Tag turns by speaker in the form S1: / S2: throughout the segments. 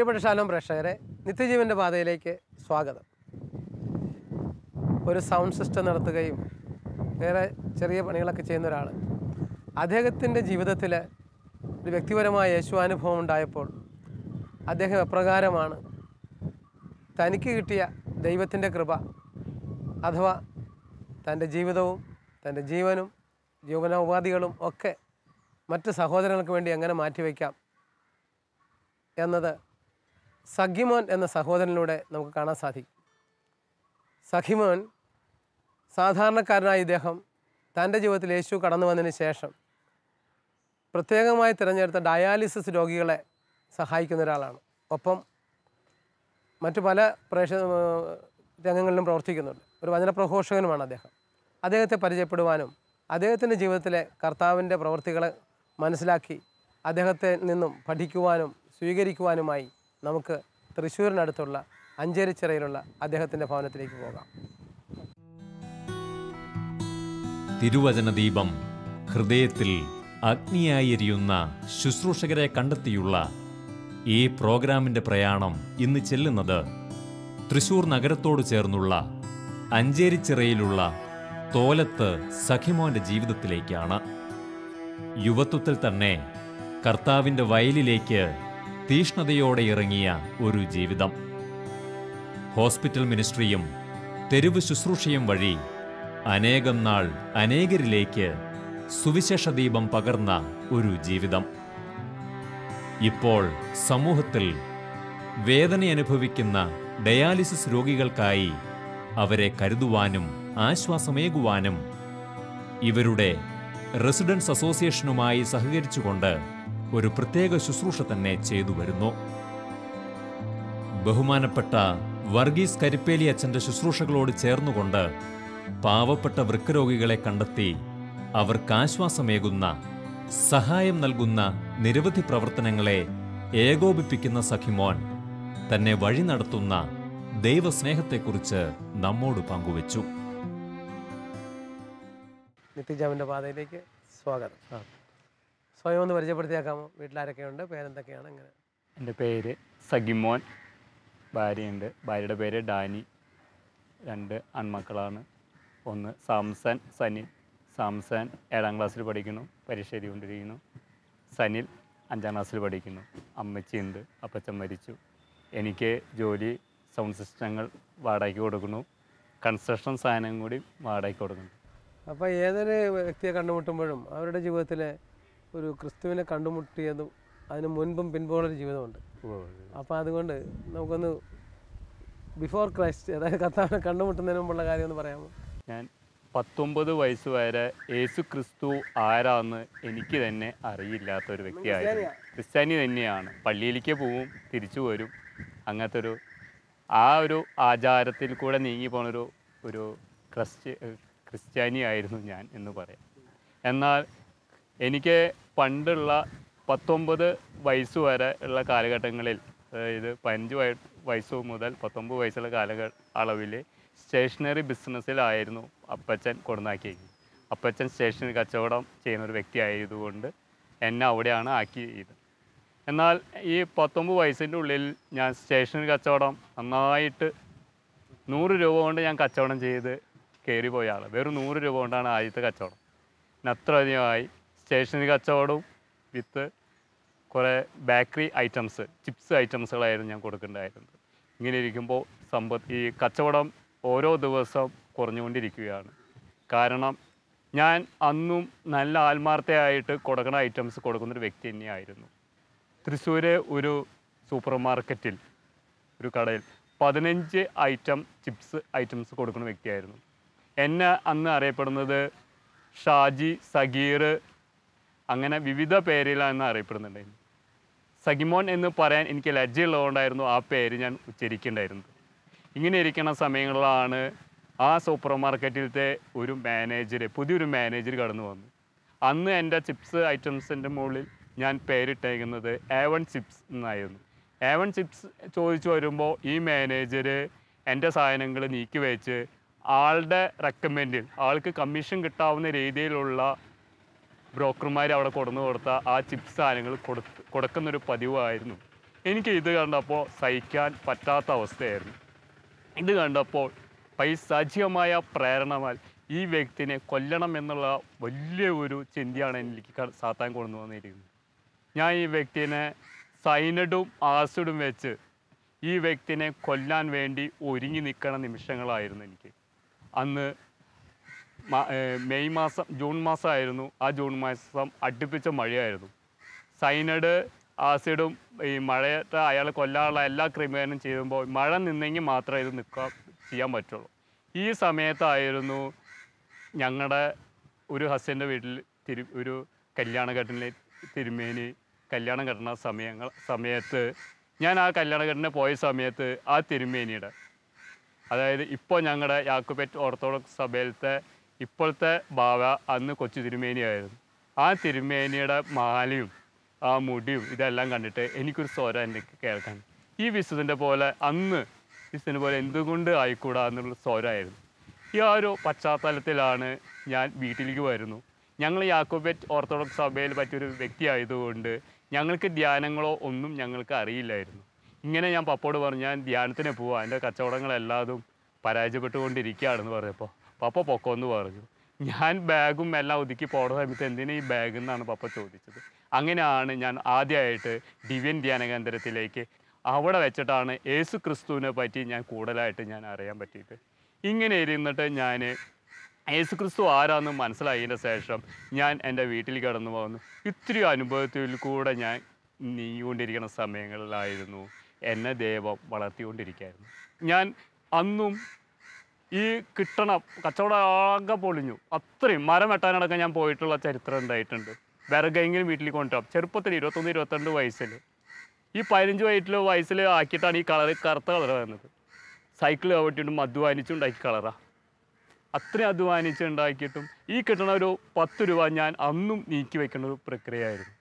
S1: പ്രിയപ്പെട്ട ശാലോം പ്രേക്ഷകരെ നിത്യജീവൻ്റെ പാതയിലേക്ക് സ്വാഗതം ഒരു സൗണ്ട് സിസ്റ്റം നടത്തുകയും വേറെ ചെറിയ പണികളൊക്കെ ചെയ്യുന്ന ഒരാൾ അദ്ദേഹത്തിൻ്റെ ജീവിതത്തിൽ ഒരു വ്യക്തിപരമായ യേശുവാനുഭവം ഉണ്ടായപ്പോൾ അദ്ദേഹം എപ്രകാരമാണ് തനിക്ക് കിട്ടിയ ദൈവത്തിൻ്റെ കൃപ അഥവാ തൻ്റെ ജീവിതവും തൻ്റെ ജീവനും ഉപാധികളും ഒക്കെ മറ്റ് സഹോദരങ്ങൾക്ക് വേണ്ടി എങ്ങനെ മാറ്റിവെക്കാം എന്നത് സഖിമോൻ എന്ന സഹോദരനിലൂടെ നമുക്ക് കാണാൻ സാധിക്കും സഖിമോൻ സാധാരണക്കാരനായ ഇദ്ദേഹം തൻ്റെ ജീവിതത്തിൽ യേശു കടന്നു വന്നതിന് ശേഷം പ്രത്യേകമായി തിരഞ്ഞെടുത്ത ഡയാലിസിസ് രോഗികളെ സഹായിക്കുന്ന ഒരാളാണ് ഒപ്പം മറ്റു പല പ്രേക്ഷ രംഗങ്ങളിലും പ്രവർത്തിക്കുന്നുണ്ട് ഒരു വചന പ്രഘോഷകനുമാണ് അദ്ദേഹം അദ്ദേഹത്തെ പരിചയപ്പെടുവാനും അദ്ദേഹത്തിൻ്റെ ജീവിതത്തിലെ കർത്താവിൻ്റെ പ്രവൃത്തികളെ മനസ്സിലാക്കി അദ്ദേഹത്തെ നിന്നും പഠിക്കുവാനും സ്വീകരിക്കുവാനുമായി നമുക്ക് തൃശ്ശൂരിനടുത്തുള്ള അഞ്ചേരിച്ചിറയിലുള്ള അദ്ദേഹത്തിൻ്റെ ഭവനത്തിലേക്ക് പോകാം
S2: തിരുവചന ദീപം ഹൃദയത്തിൽ അഗ്നിയായി എരിയുന്ന ശുശ്രൂഷകരെ കണ്ടെത്തിയുള്ള ഈ പ്രോഗ്രാമിൻ്റെ പ്രയാണം ഇന്ന് ചെല്ലുന്നത് തൃശൂർ നഗരത്തോട് ചേർന്നുള്ള അഞ്ചേരിച്ചിറയിലുള്ള തോലത്ത് സഖിമോൻ്റെ ജീവിതത്തിലേക്കാണ് യുവത്വത്തിൽ തന്നെ കർത്താവിൻ്റെ വയലിലേക്ക് തീഷ്ണതയോടെ ഇറങ്ങിയ ഒരു ജീവിതം ഹോസ്പിറ്റൽ മിനിസ്ട്രിയും തെരുവ് ശുശ്രൂഷയും വഴി അനേകം നാൾ അനേകരിലേക്ക് സുവിശേഷ ദീപം പകർന്ന ഒരു ജീവിതം ഇപ്പോൾ സമൂഹത്തിൽ വേദന അനുഭവിക്കുന്ന ഡയാലിസിസ് രോഗികൾക്കായി അവരെ കരുതുവാനും ആശ്വാസമേകുവാനും ഇവരുടെ റെസിഡൻസ് അസോസിയേഷനുമായി സഹകരിച്ചുകൊണ്ട് ഒരു പ്രത്യേക ശുശ്രൂഷ തന്നെ ചെയ്തു വരുന്നു ബഹുമാനപ്പെട്ട വർഗീസ് കരിപ്പേലി അച്ഛൻ്റെ ശുശ്രൂഷകളോട് ചേർന്നുകൊണ്ട് പാവപ്പെട്ട വൃക്കരോഗികളെ കണ്ടെത്തി അവർക്കാശ്വാസമേകുന്ന സഹായം നൽകുന്ന നിരവധി പ്രവർത്തനങ്ങളെ ഏകോപിപ്പിക്കുന്ന സഖിമോൻ തന്നെ വഴി നടത്തുന്ന ദൈവസ്നേഹത്തെക്കുറിച്ച് നമ്മോട് പങ്കുവച്ചു
S1: നിത്യജാമിൻ്റെ പാതയിലേക്ക് സ്വാഗതം സ്വയം ഒന്ന് പരിചയപ്പെടുത്തിയാക്കാമോ വീട്ടിലാരൊക്കെയുണ്ട് പേരെന്തൊക്കെയാണ് അങ്ങനെ
S3: എൻ്റെ പേര് സഗിമോൻ ഭാര്യയുണ്ട് ഭാര്യയുടെ പേര് ഡാനി രണ്ട് ആൺമക്കളാണ് ഒന്ന് സാംസൻ സനിൽ സാംസൻ ഏഴാം ക്ലാസ്സിൽ പഠിക്കുന്നു പരീക്ഷ എഴുതിക്കൊണ്ടിരിക്കുന്നു സനിൽ അഞ്ചാം ക്ലാസ്സിൽ പഠിക്കുന്നു അമ്മച്ചിയുണ്ട് അപ്പച്ചൻ മരിച്ചു എനിക്ക് ജോലി സൗണ്ട് സിസ്റ്റങ്ങൾ വാടകയ്ക്ക് കൊടുക്കുന്നു കൺസ്ട്രക്ഷൻ സാധനം കൂടി വാടകയ്ക്ക് കൊടുക്കുന്നു
S1: അപ്പോൾ ഏതൊരു വ്യക്തിയെ കണ്ടുമുട്ടുമ്പോഴും അവരുടെ ജീവിതത്തിലെ ഒരു ക്രിസ്തുവിനെ കണ്ടുമുട്ടിയതും അതിന് മുൻപും പിൻപോളൊരു ജീവിതമുണ്ട് അപ്പോൾ അതുകൊണ്ട് നമുക്കൊന്ന് ബിഫോർ ക്രൈസ്റ്റ് അതായത് കർത്താവിനെ കണ്ടുമുട്ടുന്നതിന് മുമ്പുള്ള കാര്യം ഒന്ന് പറയാമോ
S3: ഞാൻ പത്തൊമ്പത് വയസ്സ് വരെ യേശു ക്രിസ്തു ആരാന്ന് എനിക്ക് തന്നെ അറിയില്ലാത്ത ഒരു വ്യക്തിയായിരുന്നു ക്രിസ്ത്യാനി തന്നെയാണ് പള്ളിയിലേക്ക് പോവും തിരിച്ചു വരും അങ്ങനത്തെ ഒരു ആ ഒരു ആചാരത്തിൽ കൂടെ നീങ്ങി പോണൊരു ഒരു ക്രിസ്ത്യ ക്രിസ്ത്യാനി ആയിരുന്നു ഞാൻ എന്ന് പറയാം എന്നാൽ എനിക്ക് പണ്ടുള്ള പത്തൊമ്പത് വയസ്സ് വരെ ഉള്ള കാലഘട്ടങ്ങളിൽ അതായത് പതിനഞ്ച് വയസ്സ് മുതൽ പത്തൊമ്പത് വയസ്സുള്ള കാലഘട്ട അളവിൽ സ്റ്റേഷനറി ബിസിനസ്സിലായിരുന്നു അപ്പച്ചൻ കൊടുന്നാക്കിയത് അപ്പച്ചൻ സ്റ്റേഷനറി കച്ചവടം ചെയ്യുന്ന ഒരു വ്യക്തിയായതുകൊണ്ട് എന്നെ അവിടെയാണ് ആക്കിയത് എന്നാൽ ഈ പത്തൊമ്പത് വയസ്സിൻ്റെ ഉള്ളിൽ ഞാൻ സ്റ്റേഷനറി കച്ചവടം നന്നായിട്ട് നൂറ് രൂപ കൊണ്ട് ഞാൻ കച്ചവടം ചെയ്ത് കയറിപ്പോയ ആൾ വെറും നൂറ് രൂപ കൊണ്ടാണ് ആദ്യത്തെ കച്ചവടം അത്രയധികമായി സ്റ്റേഷനറി കച്ചവടവും വിത്ത് കുറേ ബേക്കറി ഐറ്റംസ് ചിപ്സ് ഐറ്റംസുകളായിരുന്നു ഞാൻ കൊടുക്കേണ്ടതായിരുന്നത് ഇങ്ങനെ ഇരിക്കുമ്പോൾ സമ്പത്ത് ഈ കച്ചവടം ഓരോ ദിവസം കുറഞ്ഞുകൊണ്ടിരിക്കുകയാണ് കാരണം ഞാൻ അന്നും നല്ല ആത്മാർത്ഥയായിട്ട് കൊടുക്കുന്ന ഐറ്റംസ് കൊടുക്കുന്നൊരു വ്യക്തി തന്നെയായിരുന്നു തൃശ്ശൂര് ഒരു സൂപ്പർ മാർക്കറ്റിൽ ഒരു കടയിൽ പതിനഞ്ച് ഐറ്റം ചിപ്സ് ഐറ്റംസ് കൊടുക്കുന്ന വ്യക്തിയായിരുന്നു എന്നെ അന്ന് അറിയപ്പെടുന്നത് ഷാജി സഗീർ അങ്ങനെ വിവിധ പേരിലാണ് അറിയപ്പെടുന്നുണ്ടായിരുന്നു സഗിമോൻ എന്ന് പറയാൻ എനിക്ക് ലജ്ജയുള്ളതുകൊണ്ടായിരുന്നു ആ പേര് ഞാൻ ഉച്ചരിക്കേണ്ടായിരുന്നത് ഇങ്ങനെ ഇരിക്കുന്ന സമയങ്ങളിലാണ് ആ സൂപ്പർ മാർക്കറ്റിലത്തെ ഒരു മാനേജർ പുതിയൊരു മാനേജർ കടന്നു വന്നു അന്ന് എൻ്റെ ചിപ്സ് ഐറ്റംസിൻ്റെ മുകളിൽ ഞാൻ പേരിട്ടേക്കുന്നത് എ വൺ ചിപ്സ് എന്നായിരുന്നു എ വൺ ചിപ്സ് ചോദിച്ചു വരുമ്പോൾ ഈ മാനേജർ എൻ്റെ സാധനങ്ങൾ നീക്കി വെച്ച് ആളുടെ റെക്കമെൻഡിൽ ആൾക്ക് കമ്മീഷൻ കിട്ടാവുന്ന രീതിയിലുള്ള ബ്രോക്കർമാർ അവിടെ കൊടുന്നു കൊടുത്ത ആ ചിപ്സ് സാധനങ്ങൾ കൊടു കൊടുക്കുന്നൊരു പതിവായിരുന്നു എനിക്ക് ഇത് കണ്ടപ്പോൾ സഹിക്കാൻ പറ്റാത്ത അവസ്ഥയായിരുന്നു ഇത് കണ്ടപ്പോൾ പൈസാചികമായ പ്രേരണമാൽ ഈ വ്യക്തിനെ കൊല്ലണം എന്നുള്ള വലിയ ഒരു ചിന്തയാണ് എനിക്ക് സാത്താൻ കൊണ്ടു വന്നിരിക്കുന്നത് ഞാൻ ഈ വ്യക്തിനെ സൈനഡും ആസിഡും വെച്ച് ഈ വ്യക്തിനെ കൊല്ലാൻ വേണ്ടി ഒരുങ്ങി നിൽക്കുന്ന നിമിഷങ്ങളായിരുന്നു എനിക്ക് അന്ന് മെയ് മാസം ജൂൺ മാസമായിരുന്നു ആ ജൂൺ മാസം അടുപ്പിച്ച മഴയായിരുന്നു സൈനഡ് ആസിഡും ഈ മഴയത്തെ അയാൾ കൊല്ലാനുള്ള എല്ലാ ക്രിമിനും ചെയ്യുമ്പോൾ മഴ നിന്നെങ്കിൽ മാത്രമേ ഇത് നിൽക്കാൻ ചെയ്യാൻ പറ്റുള്ളൂ ഈ സമയത്തായിരുന്നു ഞങ്ങളുടെ ഒരു ഹസ്ബൻ്റെ വീട്ടിൽ തിരു ഒരു കല്യാണഘട്ടനിൽ തിരുമേനി കല്യാണം കെട്ടണ സമയങ്ങൾ സമയത്ത് ഞാൻ ആ കല്യാണഘട്ടനെ പോയ സമയത്ത് ആ തിരുമേനിയുടെ അതായത് ഇപ്പോൾ ഞങ്ങളുടെ യാക്കുപെറ്റ് ഓർത്തഡോക്സ് സഭയിലത്തെ ഇപ്പോഴത്തെ ബാവ അന്ന് കൊച്ചു തിരുമേനിയായിരുന്നു ആ തിരുമേനിയുടെ മാലയും ആ മുടിയും ഇതെല്ലാം കണ്ടിട്ട് എനിക്കൊരു സ്വര എൻ്റെ കേൾക്കാൻ ഈ വിശുദ്ധൻ്റെ പോലെ അന്ന് വിശുദ്ധന് പോലെ എന്തുകൊണ്ട് ആയിക്കൂടാ എന്നുള്ള സ്വരമായിരുന്നു ഈ ആ ഒരു പശ്ചാത്തലത്തിലാണ് ഞാൻ വീട്ടിലേക്ക് വരുന്നു ഞങ്ങൾ യാക്കോബേറ്റ് ഓർത്തഡോക്സ് സഭയിൽ പറ്റിയൊരു വ്യക്തിയായതുകൊണ്ട് ഞങ്ങൾക്ക് ധ്യാനങ്ങളോ ഒന്നും ഞങ്ങൾക്ക് അറിയില്ലായിരുന്നു ഇങ്ങനെ ഞാൻ പപ്പോട് പറഞ്ഞു ഞാൻ ധ്യാനത്തിന് പോവാം എൻ്റെ കച്ചവടങ്ങളെല്ലാതും പരാജയപ്പെട്ടുകൊണ്ടിരിക്കുകയാണെന്ന് പറഞ്ഞപ്പോൾ പപ്പ പൊക്കമെന്ന് പറഞ്ഞു ഞാൻ ബാഗും എല്ലാം ഒതുക്കി പോണ സമയത്ത് എന്തിനാ ഈ ബാഗ് എന്നാണ് പപ്പ ചോദിച്ചത് അങ്ങനെയാണ് ഞാൻ ആദ്യമായിട്ട് ഡിവ്യൻ ധ്യാന കേന്ദ്രത്തിലേക്ക് അവിടെ വെച്ചിട്ടാണ് യേസു ക്രിസ്തുവിനെ പറ്റി ഞാൻ കൂടുതലായിട്ട് ഞാൻ അറിയാൻ പറ്റിയിട്ട് ഇങ്ങനെ ഇരുന്നിട്ട് ഞാൻ യേസു ക്രിസ്തു ആരാന്ന് മനസ്സിലായതിൻ്റെ ശേഷം ഞാൻ എൻ്റെ വീട്ടിൽ കിടന്നു പോകുന്നു ഇത്രയും അനുഭവത്തിൽ കൂടെ ഞാൻ നീങ്ങിക്കൊണ്ടിരിക്കുന്ന സമയങ്ങളിലായിരുന്നു എന്നെ ദൈവം വളർത്തിക്കൊണ്ടിരിക്കുകയായിരുന്നു ഞാൻ അന്നും ഈ കിട്ടണം കച്ചവടം ആകെ പൊളിഞ്ഞു അത്രയും മരം വെട്ടാനടക്കം ഞാൻ പോയിട്ടുള്ള ചരിത്രം ഉണ്ടായിട്ടുണ്ട് വിറകെങ്കിലും വീട്ടിൽ കൊണ്ടുപോകാം ചെറുപ്പത്തിൽ ഇരുപത്തൊന്ന് ഇരുപത്തിരണ്ട് വയസ്സിൽ ഈ പതിനഞ്ച് വയറ്റിൽ വയസ്സിൽ ആക്കിയിട്ടാണ് ഈ കളർ കറുത്ത കളർ വന്നത് സൈക്കിൾ ചവിട്ടിയിട്ടും ഉണ്ടാക്കി കളറാണ് അത്രയും ഉണ്ടാക്കിയിട്ടും ഈ കിട്ടണ ഒരു പത്ത് രൂപ ഞാൻ അന്നും നീക്കി വയ്ക്കുന്ന ഒരു പ്രക്രിയയായിരുന്നു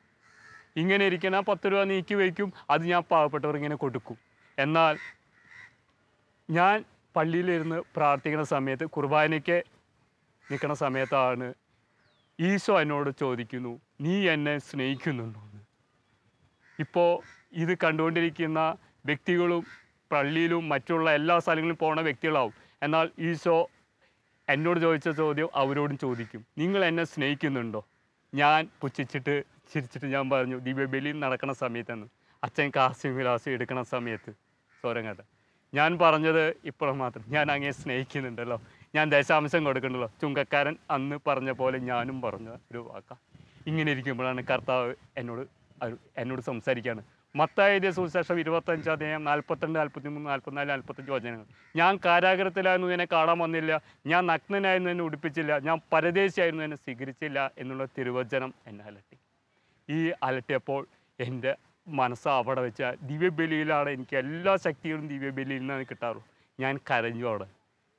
S3: ഇങ്ങനെ ഇരിക്കണ പത്ത് രൂപ നീക്കി വയ്ക്കും അത് ഞാൻ പാവപ്പെട്ടവർ ഇങ്ങനെ കൊടുക്കും എന്നാൽ ഞാൻ പള്ളിയിലിരുന്ന് പ്രാർത്ഥിക്കുന്ന സമയത്ത് കുർബാനയ്ക്ക് നിൽക്കുന്ന സമയത്താണ് ഈശോ എന്നോട് ചോദിക്കുന്നു നീ എന്നെ സ്നേഹിക്കുന്നുണ്ടോ ഇപ്പോൾ ഇത് കണ്ടുകൊണ്ടിരിക്കുന്ന വ്യക്തികളും പള്ളിയിലും മറ്റുള്ള എല്ലാ സ്ഥലങ്ങളിലും പോകുന്ന വ്യക്തികളാവും എന്നാൽ ഈശോ എന്നോട് ചോദിച്ച ചോദ്യം അവരോടും ചോദിക്കും നിങ്ങൾ എന്നെ സ്നേഹിക്കുന്നുണ്ടോ ഞാൻ പുച്ഛിച്ചിട്ട് ചിരിച്ചിട്ട് ഞാൻ പറഞ്ഞു ദിവ്യബലിയിൽ നടക്കുന്ന സമയത്തെന്ന് അച്ഛൻ കാസ്യം വിലാസം എടുക്കുന്ന സമയത്ത് സ്വരങ്ങാട്ട ഞാൻ പറഞ്ഞത് ഇപ്പോഴും മാത്രം ഞാൻ അങ്ങനെ സ്നേഹിക്കുന്നുണ്ടല്ലോ ഞാൻ ദശാംശം കൊടുക്കണ്ടല്ലോ ചുങ്കക്കാരൻ അന്ന് പറഞ്ഞ പോലെ ഞാനും പറഞ്ഞ ഒരു വാക്ക ഇങ്ങനെ ഇരിക്കുമ്പോഴാണ് കർത്താവ് എന്നോട് എന്നോട് സംസാരിക്കുകയാണ് മത്തായ സുശേഷം ഇരുപത്തഞ്ച് അധ്യായം നാൽപ്പത്തിരണ്ട് നാൽപ്പത്തി മൂന്ന് നാൽപ്പത്തിനാല് നാൽപ്പത്തഞ്ച് വചനങ്ങൾ ഞാൻ കാരാഗ്രഹത്തിലായിരുന്നു എന്നെ കാണാൻ വന്നില്ല ഞാൻ നഗ്നനായിരുന്നു എന്നെ ഉടുപ്പിച്ചില്ല ഞാൻ പരദേശിയായിരുന്നു എന്നെ സ്വീകരിച്ചില്ല എന്നുള്ള തിരുവചനം എന്നെ അലട്ടി ഈ അലട്ടിയപ്പോൾ എൻ്റെ മനസ്സ് അവിടെ വെച്ചാൽ ദിവ്യബലിയിലാണ് എനിക്ക് എല്ലാ ശക്തികളും ദിവ്യബലിയിൽ നിന്നാണ് കിട്ടാറുള്ളൂ ഞാൻ കരഞ്ഞു അവിടെ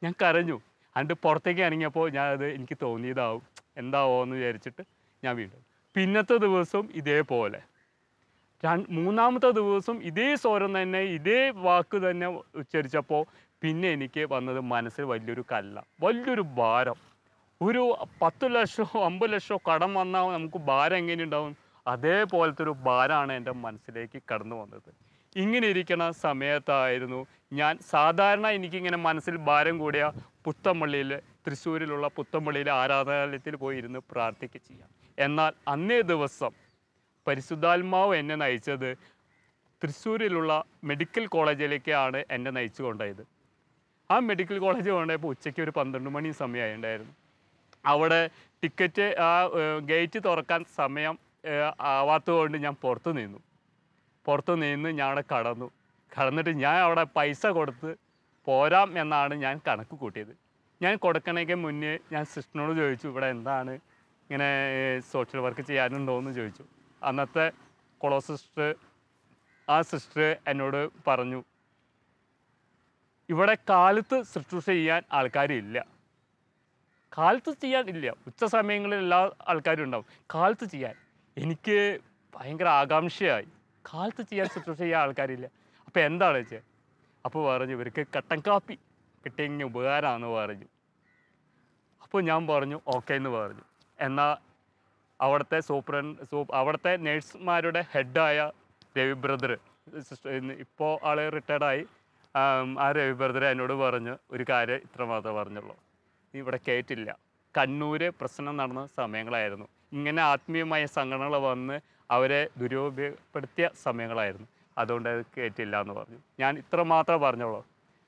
S3: ഞാൻ കരഞ്ഞു അതിൻ്റെ പുറത്തേക്ക് ഇറങ്ങിയപ്പോൾ ഞാൻ അത് എനിക്ക് തോന്നിയതാവും എന്താവോ എന്ന് വിചാരിച്ചിട്ട് ഞാൻ വീണ്ടും പിന്നത്തെ ദിവസവും ഇതേപോലെ മൂന്നാമത്തെ ദിവസം ഇതേ സ്വരം തന്നെ ഇതേ വാക്ക് തന്നെ ഉച്ചരിച്ചപ്പോൾ പിന്നെ എനിക്ക് വന്നത് മനസ്സിൽ വലിയൊരു കല്ല വലിയൊരു ഭാരം ഒരു പത്ത് ലക്ഷമോ അമ്പത് ലക്ഷമോ കടം വന്നാൽ നമുക്ക് ഭാരം എങ്ങനെ ഉണ്ടാവും അതേപോലത്തെ ഒരു ഭാരമാണ് എൻ്റെ മനസ്സിലേക്ക് കടന്നു വന്നത് ഇങ്ങനെ ഇരിക്കുന്ന സമയത്തായിരുന്നു ഞാൻ സാധാരണ എനിക്കിങ്ങനെ മനസ്സിൽ ഭാരം കൂടിയ പുത്തമ്പള്ളിയിൽ തൃശ്ശൂരിലുള്ള പുത്തമ്പള്ളിയിലെ ആരാധനാലയത്തിൽ പോയി ഇരുന്ന് പ്രാർത്ഥിക്കുക ചെയ്യാം എന്നാൽ അന്നേ ദിവസം പരിശുദ്ധാത്മാവ് എന്നെ നയിച്ചത് തൃശ്ശൂരിലുള്ള മെഡിക്കൽ കോളേജിലേക്കാണ് എന്നെ നയിച്ചു കൊണ്ടായത് ആ മെഡിക്കൽ കോളേജ് കൊണ്ടായപ്പോൾ ഉച്ചയ്ക്ക് ഒരു പന്ത്രണ്ട് മണി സമയമായിട്ടുണ്ടായിരുന്നു അവിടെ ടിക്കറ്റ് ആ ഗേറ്റ് തുറക്കാൻ സമയം ആവാത്തതുകൊണ്ട് ഞാൻ പുറത്ത് നിന്നു പുറത്ത് നിന്ന് ഞാൻ അവിടെ കടന്നു കടന്നിട്ട് ഞാൻ അവിടെ പൈസ കൊടുത്ത് പോരാം എന്നാണ് ഞാൻ കണക്ക് കൂട്ടിയത് ഞാൻ കൊടുക്കണേക്ക് മുന്നേ ഞാൻ സിസ്റ്ററിനോട് ചോദിച്ചു ഇവിടെ എന്താണ് ഇങ്ങനെ സോഷ്യൽ വർക്ക് ചെയ്യാനുണ്ടോ എന്ന് ചോദിച്ചു അന്നത്തെ കൊളോ സിസ്റ്റർ ആ സിസ്റ്റർ എന്നോട് പറഞ്ഞു ഇവിടെ കാലത്ത് ശുശ്രൂഷ ചെയ്യാൻ ആൾക്കാരില്ല കാലത്ത് ചെയ്യാൻ ഇല്ല ഉച്ച സമയങ്ങളിൽ എല്ലാ ആൾക്കാരും ഉണ്ടാവും കാലത്ത് ചെയ്യാൻ എനിക്ക് ഭയങ്കര ആകാംക്ഷയായി കാലത്ത് ചെയ്യാൻ ശുശ്രൂഷ ചെയ്യാൻ ആൾക്കാരില്ല അപ്പോൾ എന്താണ് വെച്ചാൽ അപ്പോൾ പറഞ്ഞു ഇവർക്ക് കട്ടൻ കാപ്പി കിട്ടിയെങ്കിൽ ഉപകാരമാണെന്ന് പറഞ്ഞു അപ്പോൾ ഞാൻ പറഞ്ഞു ഓക്കെ എന്ന് പറഞ്ഞു എന്നാൽ അവിടുത്തെ സൂപ്രൻ സൂപ്പ് അവിടുത്തെ നേഴ്സുമാരുടെ ഹെഡായ രവി ബ്രദർ ഇപ്പോൾ ആൾ റിട്ടയർഡായി ആ രവി ബ്രദർ എന്നോട് പറഞ്ഞു ഒരു കാര്യം ഇത്ര പറഞ്ഞുള്ളൂ നീ ഇവിടെ കയറ്റില്ല കണ്ണൂർ പ്രശ്നം നടന്ന സമയങ്ങളായിരുന്നു ഇങ്ങനെ ആത്മീയമായ സംഘടനകൾ വന്ന് അവരെ ദുരുപയോഗപ്പെടുത്തിയ സമയങ്ങളായിരുന്നു അതുകൊണ്ട് അത് കയറ്റില്ല എന്ന് പറഞ്ഞു ഞാൻ ഇത്ര മാത്രം പറഞ്ഞോളൂ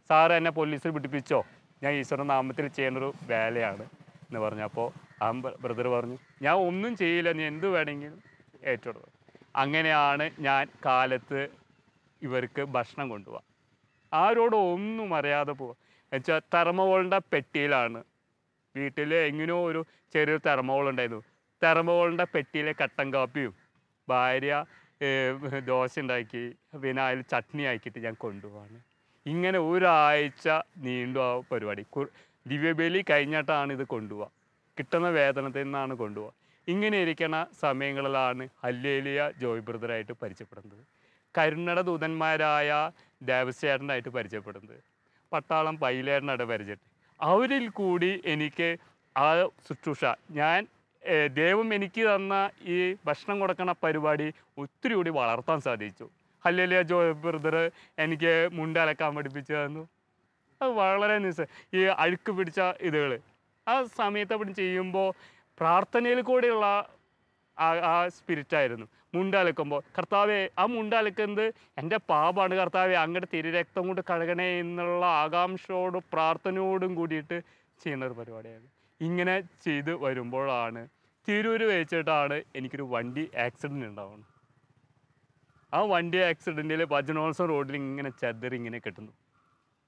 S3: സാറ് എന്നെ പോലീസിൽ പിടിപ്പിച്ചോ ഞാൻ ഈശ്വരൻ നാമത്തിൽ ഒരു വേലയാണ് എന്ന് പറഞ്ഞു അപ്പോൾ ആ ബ്രദർ പറഞ്ഞു ഞാൻ ഒന്നും ചെയ്യില്ല നീ എന്ത് വേണമെങ്കിലും ഏറ്റെടുത്തു അങ്ങനെയാണ് ഞാൻ കാലത്ത് ഇവർക്ക് ഭക്ഷണം കൊണ്ടുപോകാം ആരോടും ഒന്നും അറിയാതെ പോവുക എന്നുവെച്ചാൽ തെർമോളിൻ്റെ പെട്ടിയിലാണ് വീട്ടിൽ എങ്ങനെയോ ഒരു ചെറിയൊരു തെർമോൾ ഉണ്ടായിരുന്നു തെറമോളിൻ്റെ പെട്ടിയിലെ കട്ടൻ കാപ്പിയും ഭാര്യ ദോശ ഉണ്ടാക്കി പിന്നെ അതിൽ ചട്നി ആക്കിയിട്ട് ഞാൻ കൊണ്ടുപോവാണ് ഇങ്ങനെ ഒരാഴ്ച നീണ്ടു ആ പരിപാടി ദിവ്യബലി കഴിഞ്ഞിട്ടാണ് ഇത് കൊണ്ടുപോവുക കിട്ടുന്ന വേദനത്തിൽ നിന്നാണ് കൊണ്ടുപോവുക ഇങ്ങനെ ഇരിക്കുന്ന സമയങ്ങളിലാണ് ഹല്ലേലിയ ജോയ് ബ്രദറായിട്ട് പരിചയപ്പെടുന്നത് കരുണട ദൂതന്മാരായ ദേവസ്വേട്ടനായിട്ട് പരിചയപ്പെടുന്നത് പട്ടാളം പൈലേട്ടനായിട്ട് പരിചയപ്പെട്ടത് അവരിൽ കൂടി എനിക്ക് ആ ശുശ്രൂഷ ഞാൻ ദൈവം എനിക്ക് തന്ന ഈ ഭക്ഷണം കൊടുക്കണ പരിപാടി ഒത്തിരി കൂടി വളർത്താൻ സാധിച്ചു ഹല്ലേലിയ ജോ ബ്രദർ എനിക്ക് മുണ്ടലക്കാൻ പഠിപ്പിച്ചു തന്നു അത് വളരെ നിസ് ഈ അഴുക്ക് പിടിച്ച ഇതുകൾ ആ സമയത്ത് അവിടെ ചെയ്യുമ്പോൾ പ്രാർത്ഥനയിൽ കൂടെയുള്ള ആ ആ സ്പിരിറ്റായിരുന്നു മുണ്ടാലക്കുമ്പോൾ കർത്താവെ ആ മുണ്ടാലക്കുന്നത് എൻ്റെ പാപമാണ് കർത്താവെ അങ്ങയുടെ തിരുരക്തം കൊണ്ട് കഴുകണേ എന്നുള്ള ആകാംക്ഷയോടും പ്രാർത്ഥനയോടും കൂടിയിട്ട് ചെയ്യുന്ന ഒരു പരിപാടിയായിരുന്നു ഇങ്ങനെ ചെയ്ത് വരുമ്പോഴാണ് തിരൂര് വെച്ചിട്ടാണ് എനിക്കൊരു വണ്ടി ആക്സിഡൻറ്റ് ഉണ്ടാവുന്നത് ആ വണ്ടി ആക്സിഡൻറ്റിൽ ഭജനോത്സവം റോഡിൽ ഇങ്ങനെ ചതിരി ഇങ്ങനെ കിട്ടുന്നു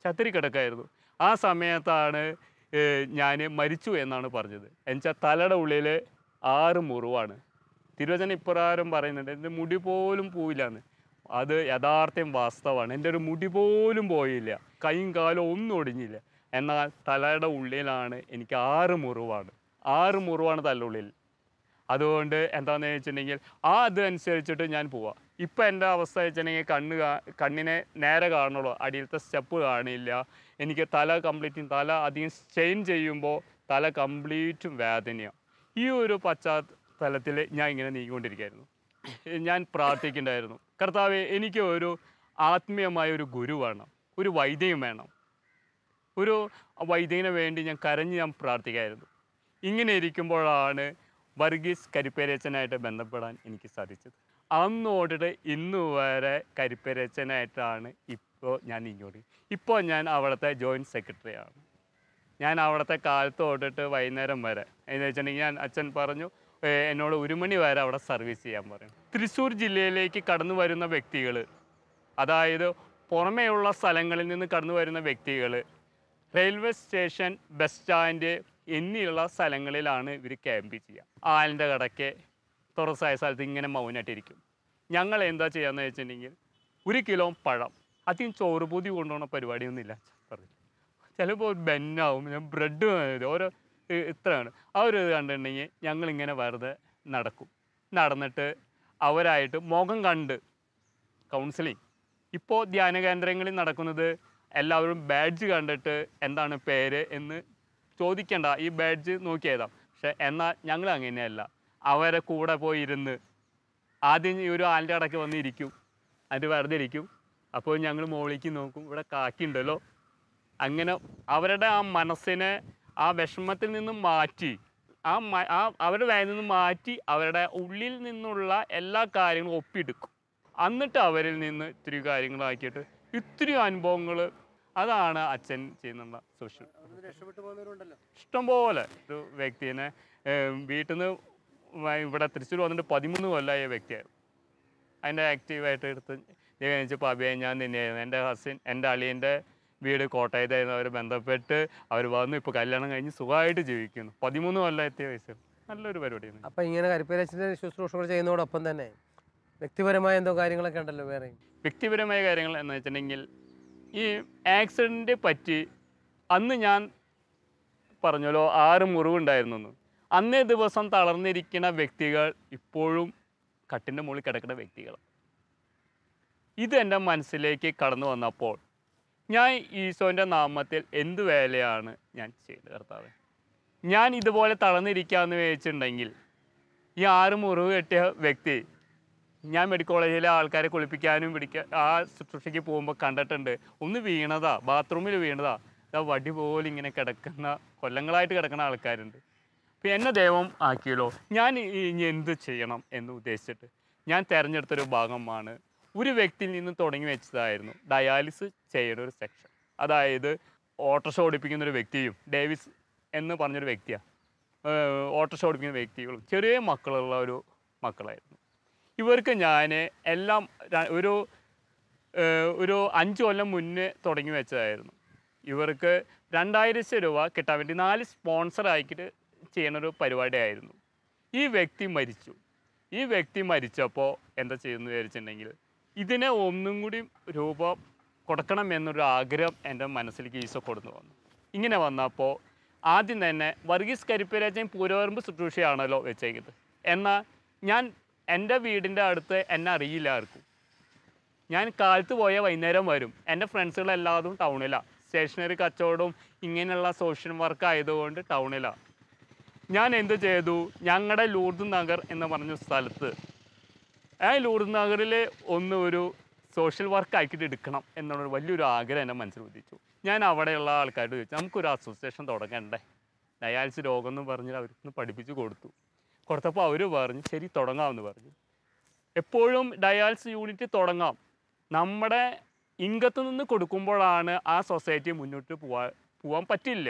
S3: ചതിരി കിടക്കായിരുന്നു ആ സമയത്താണ് ഞാൻ മരിച്ചു എന്നാണ് പറഞ്ഞത് എന്നുവെച്ചാൽ തലയുടെ ഉള്ളിൽ ആറ് മുറിവാണ് തിരുവചന ഇപ്രകാരം പറയുന്നുണ്ട് എൻ്റെ മുടി പോലും പോയില്ലാന്ന് അത് യഥാർത്ഥം വാസ്തവമാണ് എൻ്റെ ഒരു മുടി പോലും പോയില്ല കൈയും കാലും ഒന്നും ഒടിഞ്ഞില്ല എന്നാൽ തലയുടെ ഉള്ളിലാണ് എനിക്ക് ആറ് മുറിവാണ് ആറ് മുറിവാണ് തലയുള്ളിൽ അതുകൊണ്ട് എന്താണെന്ന് വെച്ചിട്ടുണ്ടെങ്കിൽ ആ അതനുസരിച്ചിട്ട് ഞാൻ പോവാം ഇപ്പം എൻ്റെ അവസ്ഥ വെച്ചിട്ടുണ്ടെങ്കിൽ കണ്ണ് കണ്ണിനെ നേരെ കാണുള്ളൂ അടിയിലത്തെ സ്റ്റെപ്പ് കാണില്ല എനിക്ക് തല കംപ്ലീറ്റും തല അധികം ചെയിൻ ചെയ്യുമ്പോൾ തല കംപ്ലീറ്റും വേദനയാണ് ഈ ഒരു പശ്ചാത്തലത്തിൽ ഞാൻ ഇങ്ങനെ നീങ്ങിക്കൊണ്ടിരിക്കുകയായിരുന്നു ഞാൻ പ്രാർത്ഥിക്കേണ്ടായിരുന്നു കർത്താവ് എനിക്ക് ഒരു ആത്മീയമായ ഒരു ഗുരു വേണം ഒരു വൈദ്യം വേണം ഒരു വൈദികനെ വേണ്ടി ഞാൻ കരഞ്ഞ് ഞാൻ പ്രാർത്ഥിക്കായിരുന്നു ഇങ്ങനെ ഇരിക്കുമ്പോഴാണ് വർഗീസ് കരിപ്പേരച്ചനായിട്ട് ബന്ധപ്പെടാൻ എനിക്ക് സാധിച്ചത് അന്ന് തൊട്ടിട്ട് ഇന്ന് വരെ കരിപ്പേരച്ചനായിട്ടാണ് ഇപ്പോൾ ഞാൻ ഇങ്ങോട്ട് ഇപ്പോൾ ഞാൻ അവിടുത്തെ ജോയിൻറ്റ് സെക്രട്ടറിയാണ് ഞാൻ അവിടുത്തെ കാലത്ത് തൊട്ടിട്ട് വൈകുന്നേരം വരെ എന്ന് വെച്ചിട്ടുണ്ടെങ്കിൽ ഞാൻ അച്ഛൻ പറഞ്ഞു എന്നോട് ഒരു മണി വരെ അവിടെ സർവീസ് ചെയ്യാൻ പറയും തൃശ്ശൂർ ജില്ലയിലേക്ക് കടന്നു വരുന്ന വ്യക്തികൾ അതായത് പുറമേയുള്ള സ്ഥലങ്ങളിൽ നിന്ന് കടന്നു വരുന്ന വ്യക്തികൾ റെയിൽവേ സ്റ്റേഷൻ ബസ് സ്റ്റാൻഡ് എന്നിയുള്ള സ്ഥലങ്ങളിലാണ് ഇവർ ക്യാമ്പ് ചെയ്യുക ആലിൻ്റെ കടയ്ക്ക് തുറസ്സായ സ്ഥലത്ത് ഇങ്ങനെ മൗനായിട്ടിരിക്കും ഞങ്ങൾ എന്താ ചെയ്യാന്ന് വെച്ചിട്ടുണ്ടെങ്കിൽ ഒരു കിലോ പഴം അധികം ചോറ് ചോറുപൂതി കൊണ്ടുപോകുന്ന പരിപാടിയൊന്നുമില്ല പറഞ്ഞു ചിലപ്പോൾ ബെന്നാവും ഞാൻ ബ്രെഡ് ഓരോ ഇത്രയാണ് ആ ഒരു ഇത് കണ്ടിട്ടുണ്ടെങ്കിൽ ഞങ്ങളിങ്ങനെ വെറുതെ നടക്കും നടന്നിട്ട് അവരായിട്ട് മുഖം കണ്ട് കൗൺസിലിംഗ് ഇപ്പോൾ ധ്യാന കേന്ദ്രങ്ങളിൽ നടക്കുന്നത് എല്ലാവരും ബാഡ്ജ് കണ്ടിട്ട് എന്താണ് പേര് എന്ന് ചോദിക്കേണ്ട ഈ ബാഡ്ജ് നോക്കി പക്ഷെ എന്നാൽ ഞങ്ങൾ അങ്ങനെയല്ല അവരെ കൂടെ പോയി ഇരുന്ന് ആദ്യം ഈ ഒരു ആലിൻ്റെ അടക്ക് വന്നിരിക്കും ഇരിക്കും അതിൻ്റെ വെറുതെ ഇരിക്കും അപ്പോൾ ഞങ്ങൾ മുകളിലേക്ക് നോക്കും ഇവിടെ കാക്കിയുണ്ടല്ലോ അങ്ങനെ അവരുടെ ആ മനസ്സിനെ ആ വിഷമത്തിൽ നിന്നും മാറ്റി ആ ആ അവരുടെ വയനിൽ നിന്ന് മാറ്റി അവരുടെ ഉള്ളിൽ നിന്നുള്ള എല്ലാ കാര്യങ്ങളും ഒപ്പിയെടുക്കും എന്നിട്ട് അവരിൽ നിന്ന് ഇത്തിരി കാര്യങ്ങളാക്കിയിട്ട് ഇത്തിരി അനുഭവങ്ങൾ അതാണ് അച്ഛൻ ചെയ്യുന്നുള്ള സോഷ്യൽ ഇഷ്ടംപോലെ ഒരു വ്യക്തിനെ വീട്ടിൽ നിന്ന് ഇവിടെ തൃശ്ശൂർ വന്നിട്ട് പതിമൂന്ന് കൊല്ലമായ വ്യക്തിയായിരുന്നു അതിൻ്റെ ആക്റ്റീവായിട്ട് എടുത്ത് ജനിച്ചപ്പോൾ അഭിനയം ഞാൻ തന്നെയായിരുന്നു എൻ്റെ ഹസ്ബൻ എൻ്റെ അളിയൻ്റെ വീട് കോട്ടയത്തായിരുന്നു അവർ ബന്ധപ്പെട്ട് അവർ വന്നു ഇപ്പോൾ കല്യാണം കഴിഞ്ഞ് സുഖമായിട്ട് ജീവിക്കുന്നു പതിമൂന്ന് കൊല്ലം എത്തിയ വയസ്സ് നല്ലൊരു പരിപാടിയാണ്
S1: അപ്പോൾ ഇങ്ങനെ കരിപ്പേരച്ചൻ്റെ ശുശ്രൂഷകൾ ചെയ്യുന്നതോടൊപ്പം തന്നെ വ്യക്തിപരമായ എന്തോ കാര്യങ്ങളൊക്കെ ഉണ്ടല്ലോ വേറെ
S3: വ്യക്തിപരമായ കാര്യങ്ങൾ എന്ന് വെച്ചിട്ടുണ്ടെങ്കിൽ ഈ ആക്സിഡൻറ്റ് പറ്റി അന്ന് ഞാൻ പറഞ്ഞല്ലോ ആറ് മുറിവുണ്ടായിരുന്നു അന്നേ ദിവസം തളർന്നിരിക്കുന്ന വ്യക്തികൾ ഇപ്പോഴും കട്ടിൻ്റെ മുകളിൽ കിടക്കുന്ന വ്യക്തികൾ ഇത് എൻ്റെ മനസ്സിലേക്ക് കടന്നു വന്നപ്പോൾ ഞാൻ ഈശോൻ്റെ നാമത്തിൽ എന്ത് വേലയാണ് ഞാൻ ചെയ്ത് കർത്താവ് ഞാൻ ഇതുപോലെ തളർന്നിരിക്കാമെന്ന് വിചാരിച്ചിട്ടുണ്ടെങ്കിൽ ഈ ആറ് മുറിവ് കെട്ടിയ വ്യക്തി ഞാൻ മെഡിക്കൽ കോളേജിലെ ആൾക്കാരെ കുളിപ്പിക്കാനും പിടിക്കാൻ ആ ശുശ്രൂഷയ്ക്ക് പോകുമ്പോൾ കണ്ടിട്ടുണ്ട് ഒന്ന് വീണതാ ബാത്റൂമിൽ വീണതാ ഇതാ വടി പോലെ ഇങ്ങനെ കിടക്കുന്ന കൊല്ലങ്ങളായിട്ട് കിടക്കുന്ന ആൾക്കാരുണ്ട് അപ്പം എന്നെ ദൈവം ആക്കിയല്ലോ ഞാൻ ഇനി എന്ത് ചെയ്യണം എന്ന് ഉദ്ദേശിച്ചിട്ട് ഞാൻ തിരഞ്ഞെടുത്തൊരു ഭാഗമാണ് ഒരു വ്യക്തിയിൽ നിന്ന് തുടങ്ങി വെച്ചതായിരുന്നു ഡയാലിസിസ് ചെയ്യുന്ന ഒരു സെക്ഷൻ അതായത് ഓട്ടോഷ ഓടിപ്പിക്കുന്ന ഒരു വ്യക്തിയും ഡേവിസ് എന്ന് പറഞ്ഞൊരു വ്യക്തിയാണ് ഓട്ടോഷ ഓടിപ്പിക്കുന്ന വ്യക്തികളും ചെറിയ മക്കളുള്ള ഒരു മക്കളായിരുന്നു ഇവർക്ക് ഞാൻ എല്ലാം ഒരു ഒരു അഞ്ച് കൊല്ലം മുന്നേ തുടങ്ങി വെച്ചതായിരുന്നു ഇവർക്ക് രണ്ടായിരം രൂപ കിട്ടാൻ വേണ്ടി നാല് സ്പോൺസർ ആക്കിയിട്ട് ചെയ്യണൊരു പരിപാടിയായിരുന്നു ഈ വ്യക്തി മരിച്ചു ഈ വ്യക്തി മരിച്ചപ്പോൾ എന്താ ചെയ്യുന്നു വിചാരിച്ചിട്ടുണ്ടെങ്കിൽ ഇതിനെ ഒന്നും കൂടി രൂപ കൊടുക്കണം എന്നൊരു ആഗ്രഹം എൻ്റെ മനസ്സിലേക്ക് ഈശോ കൊടുന്നു വന്നു ഇങ്ങനെ വന്നപ്പോൾ ആദ്യം തന്നെ വർഗീസ് കരിപ്പരാജൻ പൂരവരമ്പ് ശുശ്രൂഷയാണല്ലോ വെച്ചേക്കുന്നത് എന്നാൽ ഞാൻ എൻ്റെ വീടിൻ്റെ അടുത്ത് എന്നെ അറിയില്ല ആർക്കും ഞാൻ കാലത്ത് പോയ വൈകുന്നേരം വരും എൻ്റെ ഫ്രണ്ട്സുകളെല്ലാതും ടൗണിലാണ് സ്റ്റേഷനറി കച്ചവടവും ഇങ്ങനെയുള്ള സോഷ്യൽ വർക്ക് ആയതുകൊണ്ട് ടൗണിലാണ് ഞാൻ എന്ത് ചെയ്തു ഞങ്ങളുടെ ലൂർദ് നഗർ എന്ന് പറഞ്ഞ സ്ഥലത്ത് ആ ലൂർദ് നഗറിൽ ഒന്ന് ഒരു സോഷ്യൽ വർക്ക് ആക്കിയിട്ട് എടുക്കണം എന്നുള്ളൊരു വലിയൊരു ആഗ്രഹം എന്നെ മനസ്സിൽ ഉദിച്ചു ഞാൻ അവിടെയുള്ള ആൾക്കാരോട് ചോദിച്ചു നമുക്കൊരു അസോസിയേഷൻ തുടങ്ങണ്ടേ ഡയാലിസിസ് രോഗം എന്ന് പറഞ്ഞിട്ട് അവർക്ക് പഠിപ്പിച്ചു കൊടുത്തു കൊടുത്തപ്പോൾ അവർ പറഞ്ഞു ശരി തുടങ്ങാമെന്ന് പറഞ്ഞു എപ്പോഴും ഡയാലിസിസ് യൂണിറ്റ് തുടങ്ങാം നമ്മുടെ ഇംഗത്ത് നിന്ന് കൊടുക്കുമ്പോഴാണ് ആ സൊസൈറ്റി മുന്നോട്ട് പോവാ പോവാൻ പറ്റില്ല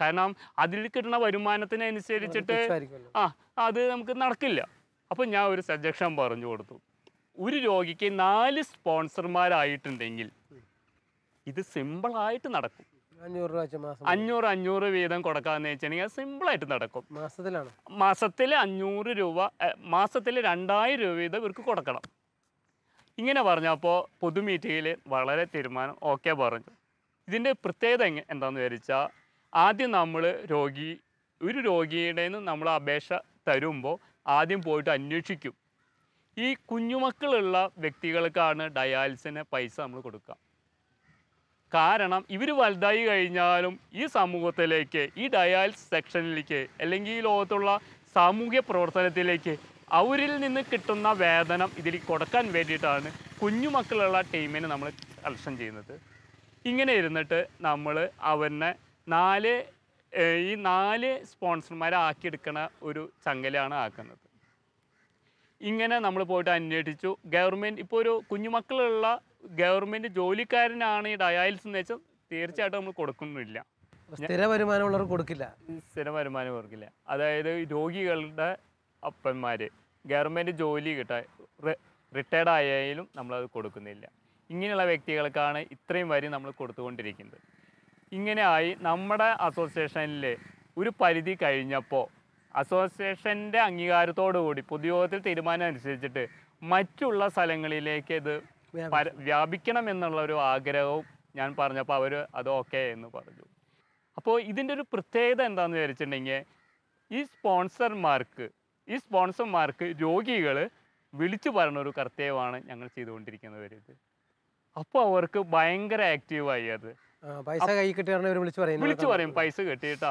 S3: കാരണം അതിൽ കിട്ടുന്ന വരുമാനത്തിനനുസരിച്ചിട്ട് ആ അത് നമുക്ക് നടക്കില്ല അപ്പം ഞാൻ ഒരു സജഷൻ പറഞ്ഞു കൊടുത്തു ഒരു രോഗിക്ക് നാല് സ്പോൺസർമാരായിട്ടുണ്ടെങ്കിൽ ഇത് സിമ്പിളായിട്ട് നടക്കും അഞ്ഞൂറ് അഞ്ഞൂറ് വീതം കൊടുക്കാന്ന് വെച്ചിട്ടുണ്ടെങ്കിൽ സിമ്പിൾ ആയിട്ട് നടക്കും മാസത്തിലാണ് മാസത്തിൽ അഞ്ഞൂറ് രൂപ മാസത്തിൽ രണ്ടായിരം രൂപ വീതം ഇവർക്ക് കൊടുക്കണം ഇങ്ങനെ പറഞ്ഞപ്പോൾ പൊതു മീറ്റിങ്ങിൽ വളരെ തീരുമാനം ഓക്കെ പറഞ്ഞു ഇതിൻ്റെ പ്രത്യേകത എന്താണെന്ന് വെച്ചാൽ ആദ്യം നമ്മൾ രോഗി ഒരു രോഗിയുടെ നിന്ന് നമ്മൾ അപേക്ഷ തരുമ്പോൾ ആദ്യം പോയിട്ട് അന്വേഷിക്കും ഈ കുഞ്ഞുമക്കളുള്ള വ്യക്തികൾക്കാണ് ഡയാലിസിന് പൈസ നമ്മൾ കൊടുക്കുക കാരണം ഇവർ വലുതായി കഴിഞ്ഞാലും ഈ സമൂഹത്തിലേക്ക് ഈ ഡയാലിസ് സെക്ഷനിലേക്ക് അല്ലെങ്കിൽ ഈ ലോകത്തുള്ള സാമൂഹ്യ പ്രവർത്തനത്തിലേക്ക് അവരിൽ നിന്ന് കിട്ടുന്ന വേതനം ഇതിൽ കൊടുക്കാൻ വേണ്ടിയിട്ടാണ് കുഞ്ഞുമക്കളുള്ള ടീമിനെ നമ്മൾ കളക്ഷൻ ചെയ്യുന്നത് ഇങ്ങനെ ഇരുന്നിട്ട് നമ്മൾ അവനെ നാല് ഈ നാല് സ്പോൺസർമാരെ ആക്കിയെടുക്കണ ഒരു ചങ്ങലയാണ് ആക്കുന്നത് ഇങ്ങനെ നമ്മൾ പോയിട്ട് അന്വേഷിച്ചു ഗവൺമെൻറ് ഇപ്പോൾ ഒരു കുഞ്ഞുമക്കളുള്ള ഗവൺമെന്റ് ജോലിക്കാരനാണ് ഈ ഡയാലിസിസ് എന്ന് വെച്ചാൽ തീർച്ചയായിട്ടും നമ്മൾ കൊടുക്കുന്നില്ല സ്ഥിര വരുമാനമുള്ളവർ കൊടുക്കില്ല സ്ഥിര വരുമാനം കൊടുക്കില്ല അതായത് രോഗികളുടെ അപ്പന്മാർ ഗവൺമെൻറ് ജോലി കിട്ടാൻ റിട്ടയർഡ് ആയാലും നമ്മളത് കൊടുക്കുന്നില്ല ഇങ്ങനെയുള്ള വ്യക്തികൾക്കാണ് ഇത്രയും വരി നമ്മൾ കൊടുത്തുകൊണ്ടിരിക്കുന്നത് ഇങ്ങനെ ആയി നമ്മുടെ അസോസിയേഷനിൽ ഒരു പരിധി കഴിഞ്ഞപ്പോൾ അസോസിയേഷൻ്റെ അംഗീകാരത്തോടു കൂടി പൊതുയോഗത്തിൽ തീരുമാനം അനുസരിച്ചിട്ട് മറ്റുള്ള സ്ഥലങ്ങളിലേക്ക് ഇത് വ്യാപിക്കണം എന്നുള്ള ഒരു ആഗ്രഹവും ഞാൻ പറഞ്ഞപ്പോൾ അവർ അത് ഓക്കെ എന്ന് പറഞ്ഞു അപ്പോൾ ഇതിൻ്റെ ഒരു പ്രത്യേകത എന്താണെന്ന് വിചാരിച്ചിട്ടുണ്ടെങ്കിൽ ഈ സ്പോൺസർമാർക്ക് ഈ സ്പോൺസർമാർക്ക് രോഗികൾ വിളിച്ചു പറഞ്ഞ ഒരു കർത്തവ്യമാണ് ഞങ്ങൾ വരുന്നത് അപ്പോൾ അവർക്ക് ഭയങ്കര ആക്റ്റീവായി അത്
S1: പൈസ കൈ കിട്ടിയാണ് വിളിച്ചു പറയും വിളിച്ചു പറയും
S3: പൈസ കിട്ടിയിട്ടാ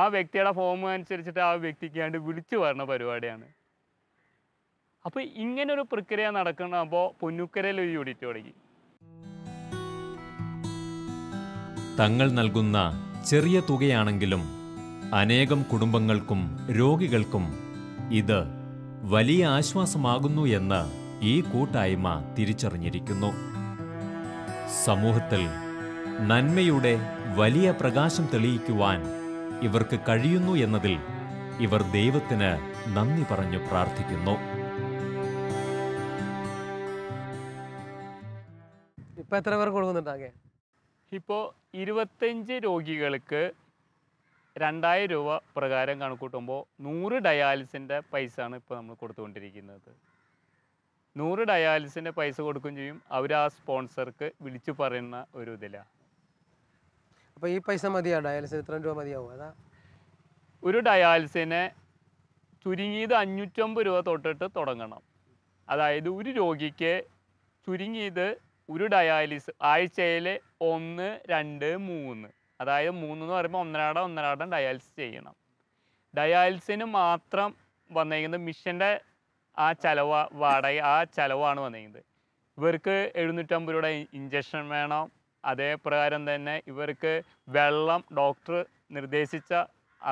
S3: ആ വ്യക്തിയുടെ ഫോം അനുസരിച്ചിട്ട് ആ വ്യക്തിക്ക് വേണ്ടി വിളിച്ചു പറഞ്ഞ പരിപാടിയാണ് അപ്പോൾ ഇങ്ങനൊരു പ്രക്രിയ അപ്പോ പൊന്നുക്കരയിൽ ഒരു യൂണിറ്റ് തുടങ്ങി
S2: തങ്ങൾ നൽകുന്ന ചെറിയ തുകയാണെങ്കിലും അനേകം കുടുംബങ്ങൾക്കും രോഗികൾക്കും ഇത് വലിയ ആശ്വാസമാകുന്നു എന്ന് ഈ കൂട്ടായ്മ തിരിച്ചറിഞ്ഞിരിക്കുന്നു സമൂഹത്തിൽ നന്മയുടെ വലിയ പ്രകാശം തെളിയിക്കുവാൻ ഇവർക്ക് കഴിയുന്നു എന്നതിൽ ഇവർ ദൈവത്തിന് നന്ദി പറഞ്ഞു പ്രാർത്ഥിക്കുന്നു
S1: ഇപ്പൊ എത്ര പേർ കൊടുക്കുന്നുണ്ട്
S3: ഇപ്പോ ഇരുപത്തഞ്ച് രോഗികൾക്ക് രണ്ടായിരം രൂപ പ്രകാരം കണക്കൂട്ടുമ്പോൾ നൂറ് ഡയാലിസിൻ്റെ പൈസ ആണ് ഇപ്പോൾ നമ്മൾ കൊടുത്തുകൊണ്ടിരിക്കുന്നത് നൂറ് ഡയാലിസിൻ്റെ പൈസ കൊടുക്കുകയും ചെയ്യും അവർ ആ സ്പോൺസർക്ക് വിളിച്ചു പറയുന്ന ഒരു ഇതിലാണ്
S1: അപ്പോൾ ഈ പൈസ മതിയാ ഡയാലിസിന് ഇത്ര രൂപ മതിയാവും അതാ
S3: ഒരു ഡയാലിസിനെ ചുരുങ്ങിയത് അഞ്ഞൂറ്റമ്പത് രൂപ തൊട്ടിട്ട് തുടങ്ങണം അതായത് ഒരു രോഗിക്ക് ചുരുങ്ങിയത് ഒരു ഡയാലിസ് ആഴ്ചയിൽ ഒന്ന് രണ്ട് മൂന്ന് അതായത് മൂന്ന് എന്ന് പറയുമ്പോൾ ഒന്നരാടം ഒന്നരാടം ഡയാലിസിസ് ചെയ്യണം ഡയാലിസിന് മാത്രം വന്നിരിക്കുന്നത് മിഷൻ്റെ ആ ചിലവ് വാടക ആ ചിലവാണ് വന്നിരിക്കുന്നത് ഇവർക്ക് എഴുന്നൂറ്റമ്പത് രൂപയുടെ ഇഞ്ചക്ഷൻ വേണം അതേപ്രകാരം തന്നെ ഇവർക്ക് വെള്ളം ഡോക്ടർ നിർദ്ദേശിച്ച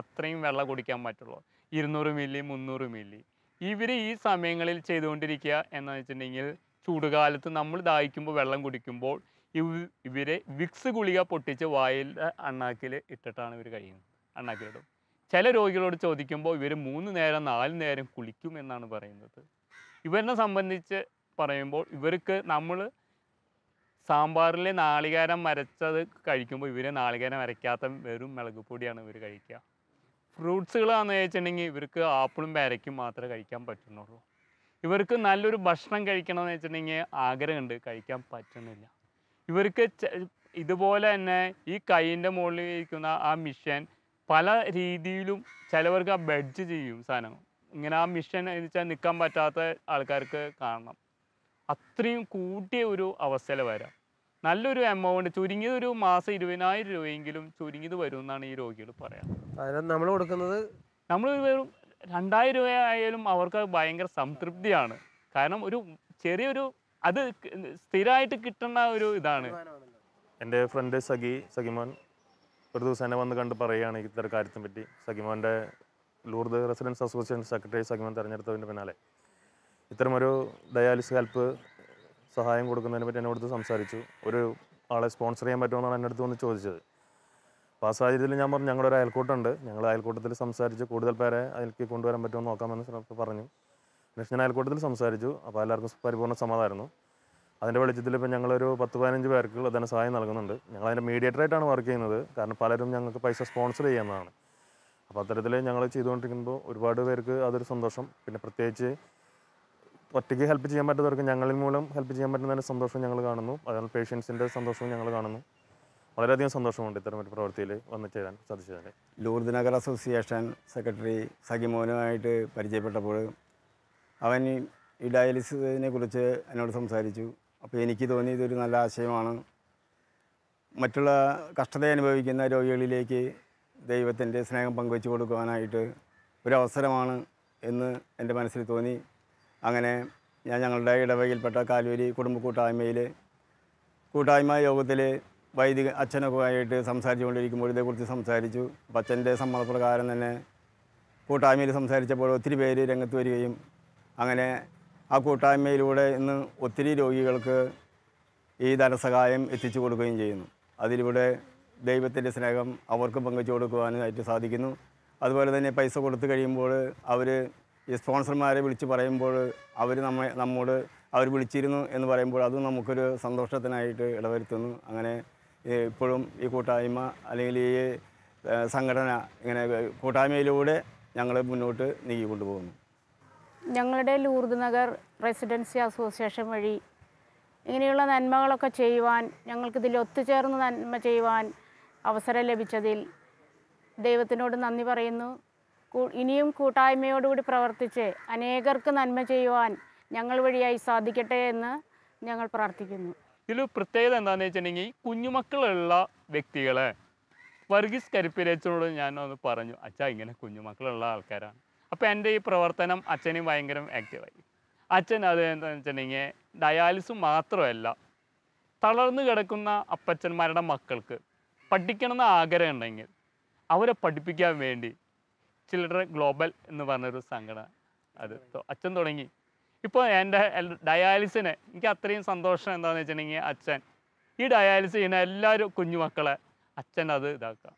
S3: അത്രയും വെള്ളം കുടിക്കാൻ പറ്റുള്ളൂ ഇരുന്നൂറ് മില്ലി മുന്നൂറ് മില്ലി ഇവർ ഈ സമയങ്ങളിൽ ചെയ്തുകൊണ്ടിരിക്കുക എന്ന് വെച്ചിട്ടുണ്ടെങ്കിൽ ചൂടുകാലത്ത് നമ്മൾ ദാഹിക്കുമ്പോൾ വെള്ളം കുടിക്കുമ്പോൾ ഇവരെ വിക്സ് ഗുളിക പൊട്ടിച്ച് വായിൽ അണ്ണാക്കിൽ ഇട്ടിട്ടാണ് ഇവർ കഴിയുന്നത് അണ്ണാക്കിലിടും ചില രോഗികളോട് ചോദിക്കുമ്പോൾ ഇവർ മൂന്ന് നേരം നാല് നേരം കുളിക്കും എന്നാണ് പറയുന്നത് ഇവരെ സംബന്ധിച്ച് പറയുമ്പോൾ ഇവർക്ക് നമ്മൾ സാമ്പാറിലെ നാളികേരം വരച്ചത് കഴിക്കുമ്പോൾ ഇവരെ നാളികേരം വരയ്ക്കാത്ത വെറും മുളക് പൊടിയാണ് ഇവർ കഴിക്കുക ഫ്രൂട്ട്സുകളാണെന്ന് വെച്ചിട്ടുണ്ടെങ്കിൽ ഇവർക്ക് ആപ്പിളും പേരയ്ക്കും മാത്രമേ കഴിക്കാൻ പറ്റുന്നുള്ളൂ ഇവർക്ക് നല്ലൊരു ഭക്ഷണം കഴിക്കണമെന്ന് വെച്ചിട്ടുണ്ടെങ്കിൽ ആഗ്രഹമുണ്ട് കഴിക്കാൻ പറ്റുന്നില്ല ഇവർക്ക് ഇതുപോലെ തന്നെ ഈ കൈയിൻ്റെ മുകളിൽ ഇരിക്കുന്ന ആ മിഷൻ പല രീതിയിലും ചിലവർക്ക് ആ ബെഡ്ജ് ചെയ്യും സാധനം ഇങ്ങനെ ആ മിഷൻ എന്ന് വെച്ചാൽ നിൽക്കാൻ പറ്റാത്ത ആൾക്കാർക്ക് കാണണം അത്രയും കൂട്ടിയ ഒരു അവസ്ഥയിൽ വരാം നല്ലൊരു എമൗണ്ട് ചുരുങ്ങിയത് ഒരു മാസം ഇരുപതിനായിരം രൂപയെങ്കിലും ചുരുങ്ങിയത് വരും എന്നാണ് ഈ രോഗികൾ പറയാം നമ്മൾ കൊടുക്കുന്നത് നമ്മൾ വെറും രണ്ടായിരം രൂപയായാലും അവർക്ക് ഭയങ്കര സംതൃപ്തിയാണ് കാരണം ഒരു ചെറിയൊരു അത് സ്ഥിരമായിട്ട് കിട്ടുന്ന ഒരു ഇതാണ് എൻ്റെ ഫ്രണ്ട് സഖി സഖിമോൻ ഒരു ദിവസം എന്നെ വന്ന് കണ്ട് പറയുകയാണ് ഇത്തരം കാര്യത്തെ പറ്റി സഖിമോൻ്റെ Lourdes residence association secretary Sakhimon തിരഞ്ഞെടുത്തതിൻ്റെ പിന്നാലെ ഇത്തരമൊരു ഡയാലിസിസ് ഹെൽപ്പ് സഹായം കൊടുക്കുന്നതിനെ പറ്റി എന്നോട് സംസാരിച്ചു ഒരു ആളെ സ്പോൺസർ ചെയ്യാൻ പറ്റുമെന്നാണ് എൻ്റെ അടുത്ത് വന്ന് ചോദിച്ചത് അപ്പം ആ സാഹചര്യത്തിൽ ഞാൻ പറഞ്ഞു ഞങ്ങളൊരു ഒരു അയൽക്കൂട്ടമുണ്ട് ഞങ്ങൾ അയൽക്കൂട്ടത്തിൽ സംസാരിച്ച് കൂടുതൽ പേരെ അതിലേക്ക് കൊണ്ടുവരാൻ പറ്റുമോ നോക്കാമെന്ന് ശ്രമത്തിൽ പറഞ്ഞു പക്ഷേ ഞാൻ അയൽക്കൂട്ടത്തിൽ സംസാരിച്ചു അപ്പോൾ എല്ലാവർക്കും പരിപൂർണ്ണ സമ്മതമായിരുന്നു അതിൻ്റെ വെളിച്ചത്തിൽ ഇപ്പോൾ ഞങ്ങളൊരു പത്ത് പതിനഞ്ച് പേർക്ക് സഹായം നൽകുന്നുണ്ട് ഞങ്ങൾ അതിൻ്റെ മീഡിയേറ്ററായിട്ടാണ് വർക്ക് ചെയ്യുന്നത് കാരണം പലരും ഞങ്ങൾക്ക് പൈസ സ്പോൺസർ ചെയ്യുന്നതാണ് അപ്പോൾ അത്തരത്തിൽ ഞങ്ങൾ ചെയ്തുകൊണ്ടിരിക്കുമ്പോൾ ഒരുപാട് പേർക്ക് അതൊരു സന്തോഷം പിന്നെ പ്രത്യേകിച്ച് ഒറ്റയ്ക്ക് ഹെൽപ്പ് ചെയ്യാൻ പറ്റുന്നവർക്ക് ഞങ്ങളിൽ മൂലം ഹെൽപ്പ് ചെയ്യാൻ പറ്റുന്നതിൻ്റെ സന്തോഷം ഞങ്ങൾ കാണുന്നു അതുപോലെ പേഷ്യൻസിൻ്റെ സന്തോഷവും ഞങ്ങൾ കാണുന്നു വളരെയധികം സന്തോഷമുണ്ട് ഇത്തരം ഒരു പ്രവൃത്തിയിൽ വന്നു ചേരാൻ സാധിച്ചതിന്
S4: ലൂർദ് നഗർ അസോസിയേഷൻ സെക്രട്ടറി സഖിമോനുമായിട്ട് പരിചയപ്പെട്ടപ്പോൾ അവൻ ഈ ഡയാലിസിസിനെ കുറിച്ച് എന്നോട് സംസാരിച്ചു അപ്പോൾ എനിക്ക് തോന്നി ഇതൊരു നല്ല ആശയമാണ് മറ്റുള്ള കഷ്ടത അനുഭവിക്കുന്ന രോഗികളിലേക്ക് ദൈവത്തിൻ്റെ സ്നേഹം പങ്കുവെച്ചു കൊടുക്കുവാനായിട്ട് ഒരു അവസരമാണ് എന്ന് എൻ്റെ മനസ്സിൽ തോന്നി അങ്ങനെ ഞാൻ ഞങ്ങളുടെ ഇടവകയിൽപ്പെട്ട കാലുവരി കുടുംബ കൂട്ടായ്മയിൽ കൂട്ടായ്മ യോഗത്തിൽ വൈദിക അച്ഛനൊക്കെ ആയിട്ട് സംസാരിച്ചുകൊണ്ടിരിക്കുമ്പോൾ ഇതേക്കുറിച്ച് സംസാരിച്ചു അച്ഛൻ്റെ സമ്മതപ്രകാരം തന്നെ കൂട്ടായ്മയിൽ സംസാരിച്ചപ്പോൾ ഒത്തിരി പേര് രംഗത്ത് വരികയും അങ്ങനെ ആ കൂട്ടായ്മയിലൂടെ ഇന്ന് ഒത്തിരി രോഗികൾക്ക് ഈ ധനസഹായം എത്തിച്ചു കൊടുക്കുകയും ചെയ്യുന്നു അതിലൂടെ ദൈവത്തിൻ്റെ സ്നേഹം അവർക്ക് പങ്കുവച്ചു കൊടുക്കുവാനായിട്ട് സാധിക്കുന്നു അതുപോലെ തന്നെ പൈസ കൊടുത്തു കഴിയുമ്പോൾ അവർ ഈ സ്പോൺസർമാരെ വിളിച്ച് പറയുമ്പോൾ അവർ നമ്മെ നമ്മോട് അവർ വിളിച്ചിരുന്നു എന്ന് പറയുമ്പോൾ അത് നമുക്കൊരു സന്തോഷത്തിനായിട്ട് ഇടവരുത്തുന്നു അങ്ങനെ ഇപ്പോഴും ഈ കൂട്ടായ്മ അല്ലെങ്കിൽ ഈ സംഘടന ഇങ്ങനെ കൂട്ടായ്മയിലൂടെ ഞങ്ങൾ മുന്നോട്ട് നീക്കി കൊണ്ടുപോകുന്നു ഞങ്ങളുടെ ലൂർദ് നഗർ റെസിഡൻസി അസോസിയേഷൻ വഴി ഇങ്ങനെയുള്ള നന്മകളൊക്കെ ചെയ്യുവാൻ ഞങ്ങൾക്കിതിൽ ഒത്തുചേർന്ന് നന്മ ചെയ്യുവാൻ അവസരം ലഭിച്ചതിൽ ദൈവത്തിനോട് നന്ദി പറയുന്നു ഇനിയും കൂട്ടായ്മയോടുകൂടി പ്രവർത്തിച്ച് അനേകർക്ക് നന്മ ചെയ്യുവാൻ ഞങ്ങൾ വഴിയായി സാധിക്കട്ടെ എന്ന് ഞങ്ങൾ പ്രാർത്ഥിക്കുന്നു
S3: ഇതിൽ പ്രത്യേകത എന്താണെന്ന് വെച്ചിട്ടുണ്ടെങ്കിൽ കുഞ്ഞുമക്കളുള്ള വ്യക്തികളെ വർഗീസ് കരിപ്പിരേച്ചനോട് ഞാൻ ഒന്ന് പറഞ്ഞു അച്ഛാ ഇങ്ങനെ കുഞ്ഞുമക്കളുള്ള ആൾക്കാരാണ് അപ്പോൾ എൻ്റെ ഈ പ്രവർത്തനം അച്ഛനും ഭയങ്കര ആക്റ്റീവായി അച്ഛൻ അത് എന്താണെന്ന് വെച്ചിട്ടുണ്ടെങ്കിൽ ഡയാലിസ് മാത്രമല്ല തളർന്നു കിടക്കുന്ന അപ്പച്ചന്മാരുടെ മക്കൾക്ക് പഠിക്കണമെന്ന് ആഗ്രഹം ഉണ്ടെങ്കിൽ അവരെ പഠിപ്പിക്കാൻ വേണ്ടി ചിൽഡ്രൻ ഗ്ലോബൽ എന്ന് പറഞ്ഞൊരു സംഘടന അത് അച്ഛൻ തുടങ്ങി ഇപ്പോൾ എൻ്റെ ഡയാലിസിന് എനിക്ക് അത്രയും സന്തോഷം എന്താണെന്ന് വെച്ചിട്ടുണ്ടെങ്കിൽ അച്ഛൻ ഈ ഡയാലിസിസ് ചെയ്യുന്ന എല്ലാവരും കുഞ്ഞുമക്കളെ അച്ഛൻ അത് ഇതാക്കുക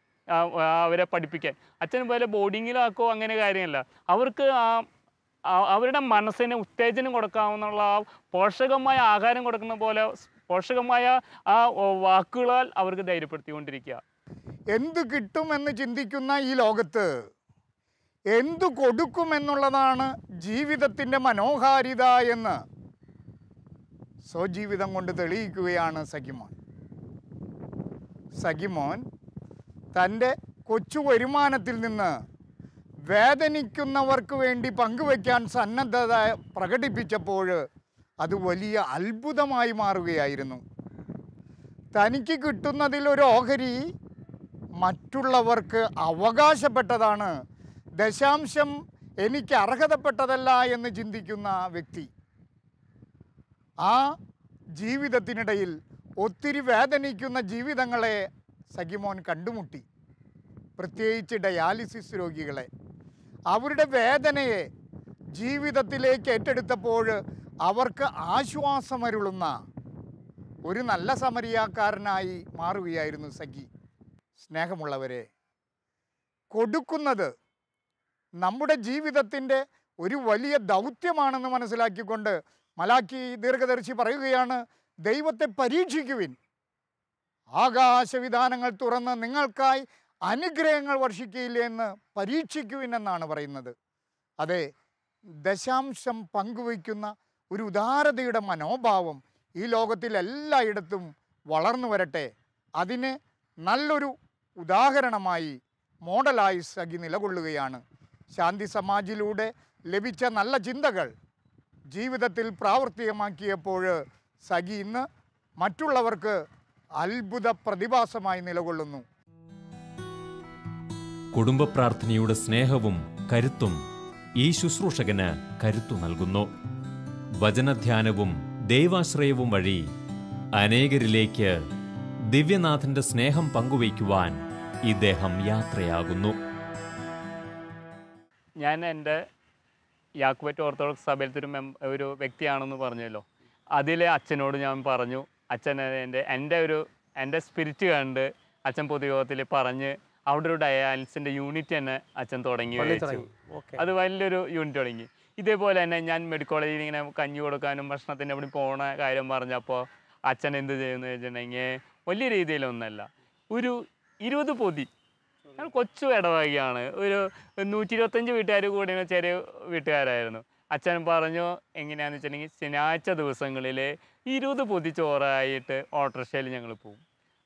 S3: അവരെ പഠിപ്പിക്കാൻ അച്ഛൻ പോലെ ബോർഡിങ്ങിലാക്കോ അങ്ങനെ കാര്യമല്ല അവർക്ക് ആ അവരുടെ മനസ്സിന് ഉത്തേജനം കൊടുക്കാവുന്ന ആ പോഷകമായ ആഹാരം കൊടുക്കുന്ന പോലെ പോഷകമായ ആ വാക്കുകളാൽ അവർക്ക് ധൈര്യപ്പെടുത്തിക്കൊണ്ടിരിക്കുക
S5: എന്ത് കിട്ടുമെന്ന് ചിന്തിക്കുന്ന ഈ ലോകത്ത് എന്തു കൊടുക്കുമെന്നുള്ളതാണ് ജീവിതത്തിൻ്റെ മനോഹാരിത എന്ന് സ്വജീവിതം കൊണ്ട് തെളിയിക്കുകയാണ് സഖിമോൻ സഖിമോൻ തൻ്റെ കൊച്ചു വരുമാനത്തിൽ നിന്ന് വേദനിക്കുന്നവർക്ക് വേണ്ടി പങ്കുവയ്ക്കാൻ സന്നദ്ധത പ്രകടിപ്പിച്ചപ്പോൾ അത് വലിയ അത്ഭുതമായി മാറുകയായിരുന്നു തനിക്ക് കിട്ടുന്നതിൽ ഒരു ഓഹരി മറ്റുള്ളവർക്ക് അവകാശപ്പെട്ടതാണ് ദശാംശം എനിക്ക് അർഹതപ്പെട്ടതല്ല എന്ന് ചിന്തിക്കുന്ന വ്യക്തി ആ ജീവിതത്തിനിടയിൽ ഒത്തിരി വേദനിക്കുന്ന ജീവിതങ്ങളെ സഖിമോൻ കണ്ടുമുട്ടി പ്രത്യേകിച്ച് ഡയാലിസിസ് രോഗികളെ അവരുടെ വേദനയെ ജീവിതത്തിലേക്ക് ഏറ്റെടുത്തപ്പോൾ അവർക്ക് ആശ്വാസമരുളുന്ന ഒരു നല്ല സമരിയാക്കാരനായി മാറുകയായിരുന്നു സഖി സ്നേഹമുള്ളവരെ കൊടുക്കുന്നത് നമ്മുടെ ജീവിതത്തിൻ്റെ ഒരു വലിയ ദൗത്യമാണെന്ന് മനസ്സിലാക്കിക്കൊണ്ട് മലാക്കി ദീർഘദർശി പറയുകയാണ് ദൈവത്തെ പരീക്ഷിക്കുവിൻ ആകാശവിധാനങ്ങൾ തുറന്ന് നിങ്ങൾക്കായി അനുഗ്രഹങ്ങൾ വർഷിക്കയില്ലേ എന്ന് പരീക്ഷിക്കുവിൻ എന്നാണ് പറയുന്നത് അതെ ദശാംശം പങ്കുവയ്ക്കുന്ന ഒരു ഉദാരതയുടെ മനോഭാവം ഈ ലോകത്തിലെല്ലായിടത്തും വളർന്നു വരട്ടെ അതിന് നല്ലൊരു ഉദാഹരണമായി മോഡലായി സഖി നിലകൊള്ളുകയാണ് ശാന്തി സമാജിലൂടെ ലഭിച്ച നല്ല ചിന്തകൾ ജീവിതത്തിൽ പ്രാവർത്തികമാക്കിയപ്പോൾ സഖി ഇന്ന് മറ്റുള്ളവർക്ക് അത്ഭുത പ്രതിഭാസമായി നിലകൊള്ളുന്നു
S2: കുടുംബ പ്രാർത്ഥനയുടെ സ്നേഹവും കരുത്തും ഈ ശുശ്രൂഷകന് കരുത്തു നൽകുന്നു വചനധ്യാനവും ദൈവാശ്രയവും വഴി അനേകരിലേക്ക് ദിവ്യനാഥന്റെ സ്നേഹം പങ്കുവയ്ക്കുവാൻ ഇദ്ദേഹം യാത്രയാകുന്നു
S3: ഞാൻ എൻ്റെ യാക്കുവറ്റ് ഓർത്തഡോക്സ് സഭയിലത്തെ ഒരു മെം ഒരു വ്യക്തിയാണെന്ന് പറഞ്ഞല്ലോ അതിലെ അച്ഛനോട് ഞാൻ പറഞ്ഞു അച്ഛൻ എൻ്റെ എൻ്റെ ഒരു എൻ്റെ സ്പിരിറ്റ് കണ്ട് അച്ഛൻ പൊതുയോഗത്തിൽ പറഞ്ഞ് അവിടെ ഒരു ഡയാലിസിൻ്റെ യൂണിറ്റ് തന്നെ അച്ഛൻ തുടങ്ങി വെച്ചു അത് വലിയൊരു യൂണിറ്റ് തുടങ്ങി ഇതേപോലെ തന്നെ ഞാൻ മെഡിക്കൽ കോളേജിൽ ഇങ്ങനെ കഞ്ഞി കൊടുക്കാനും ഭക്ഷണത്തിന് അവിടെ പോണ കാര്യം പറഞ്ഞപ്പോൾ അച്ഛൻ എന്ത് ചെയ്യുന്നു വെച്ചിട്ടുണ്ടെങ്കിൽ വലിയ രീതിയിലൊന്നല്ല ഒരു ഇരുപത് പൊതി ഞങ്ങൾ കൊച്ചു ഇടവകയാണ് ഒരു നൂറ്റി ഇരുപത്തഞ്ച് വീട്ടുകാർ കൂടി ചെറിയ വീട്ടുകാരായിരുന്നു അച്ഛൻ പറഞ്ഞു എങ്ങനെയാണെന്ന് വെച്ചിട്ടുണ്ടെങ്കിൽ ശനിയാഴ്ച ദിവസങ്ങളിൽ ഇരുപത് പൊതിച്ചോറായിട്ട് ഓട്ടോറിക്ഷയിൽ ഞങ്ങൾ പോവും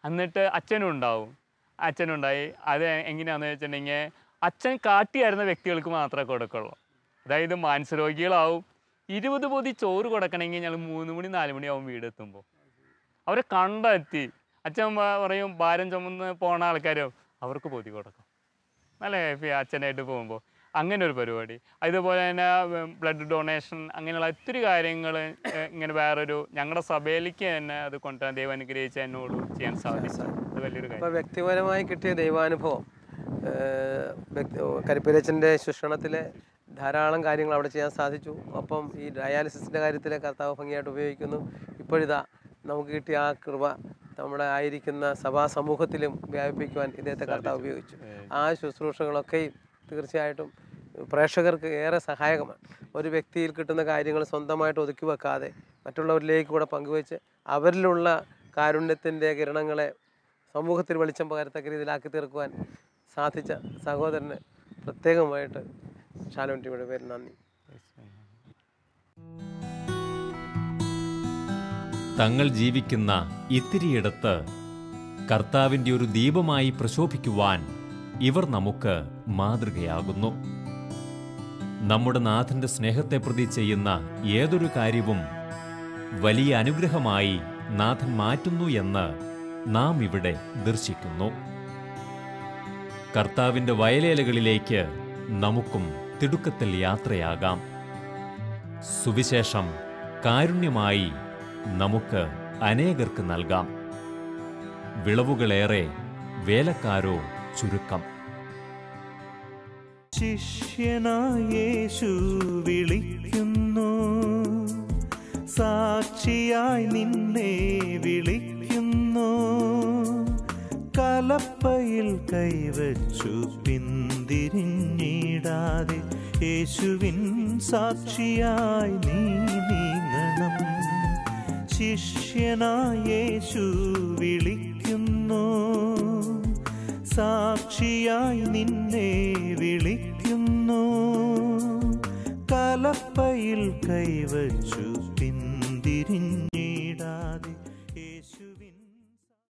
S3: എന്നിട്ട് അച്ഛനും ഉണ്ടാവും അച്ഛനുണ്ടായി അത് എങ്ങനെയാണെന്ന് വെച്ചിട്ടുണ്ടെങ്കിൽ അച്ഛൻ കാട്ടിയായിരുന്ന വ്യക്തികൾക്ക് മാത്രമേ കൊടുക്കുള്ളൂ അതായത് മാനസരോഗികളാവും ഇരുപത് പൊതി ചോറ് കൊടുക്കണമെങ്കിൽ ഞങ്ങൾ മൂന്ന് മണി നാല് മണിയാവും വീടെത്തുമ്പോൾ അവരെ കണ്ടെത്തി അച്ഛൻ പറയും ഭാരം ചുമന്ന് പോണ ആൾക്കാരും അവർക്ക് പൊതി കൊടുക്കും നല്ല ഹാപ്പി അച്ഛനായിട്ട് പോകുമ്പോൾ അങ്ങനെ ഒരു പരിപാടി അതുപോലെ തന്നെ ബ്ലഡ് ഡൊണേഷൻ അങ്ങനെയുള്ള ഒത്തിരി കാര്യങ്ങൾ ഇങ്ങനെ വേറൊരു ഞങ്ങളുടെ സഭയിലേക്ക് തന്നെ അത് കൊണ്ടുവരാൻ ദൈവം അനുഗ്രഹിച്ച എന്നോട് ചെയ്യാൻ സാധിച്ചത് വലിയൊരു
S1: കാര്യം വ്യക്തിപരമായി കിട്ടിയ ദൈവാനുഭവം കരിപ്പുരച്ചൻ്റെ ശുഷണത്തിലെ ധാരാളം കാര്യങ്ങൾ അവിടെ ചെയ്യാൻ സാധിച്ചു അപ്പം ഈ ഡയാലിസിസിൻ്റെ കാര്യത്തിലെ കർത്താവ് ഭംഗിയായിട്ട് ഉപയോഗിക്കുന്നു ഇപ്പോഴിതാ നമുക്ക് കിട്ടിയ ആ കൃപ നമ്മുടെ ആയിരിക്കുന്ന സഭാ സമൂഹത്തിലും വ്യാപിപ്പിക്കുവാൻ ഇദ്ദേഹത്തെ കർത്താവ് ഉപയോഗിച്ചു ആ ശുശ്രൂഷകളൊക്കെയും തീർച്ചയായിട്ടും പ്രേക്ഷകർക്ക് ഏറെ സഹായകമാണ് ഒരു വ്യക്തിയിൽ കിട്ടുന്ന കാര്യങ്ങൾ സ്വന്തമായിട്ട് ഒതുക്കി വെക്കാതെ മറ്റുള്ളവരിലേക്ക് കൂടെ പങ്കുവെച്ച് അവരിലുള്ള കാരുണ്യത്തിൻ്റെ കിരണങ്ങളെ സമൂഹത്തിൽ വെളിച്ചം പകരത്തക്ക രീതിയിലാക്കി തീർക്കുവാൻ സാധിച്ച സഹോദരന് പ്രത്യേകമായിട്ട് ഷാലോൻ ടിയുടെ പേര് നന്ദി
S2: തങ്ങൾ ജീവിക്കുന്ന ഇത്തിരിയിടത്ത് കർത്താവിൻ്റെ ഒരു ദീപമായി പ്രശോഭിക്കുവാൻ ഇവർ നമുക്ക് മാതൃകയാകുന്നു നമ്മുടെ നാഥൻ്റെ സ്നേഹത്തെ പ്രതി ചെയ്യുന്ന ഏതൊരു കാര്യവും വലിയ അനുഗ്രഹമായി നാഥൻ മാറ്റുന്നു എന്ന് നാം ഇവിടെ ദർശിക്കുന്നു കർത്താവിൻ്റെ വയലേലകളിലേക്ക് നമുക്കും തിടുക്കത്തിൽ യാത്രയാകാം സുവിശേഷം കാരുണ്യമായി നമുക്ക് അനേകർക്ക് നൽകാം വിളവുകളേറെ വേലക്കാരോ ചുരുക്കം
S3: ശിഷ്യനായേശു വിളിക്കുന്നു സാക്ഷിയായി നിന്നെ വിളിക്കുന്നു കലപ്പയിൽ കൈവച്ചു പിന്തിരിഞ്ഞിടാതെ യേശുവിൻ സാക്ഷിയായി നീ നീങ്ങണം ശിഷ്യനായേശു വിളിക്കുന്നു സാക്ഷിയായി നിന്നെ വിളിക്കുന്നു കലപ്പയിൽ
S5: കൈവച്ചു പിന്തിരിഞ്ഞു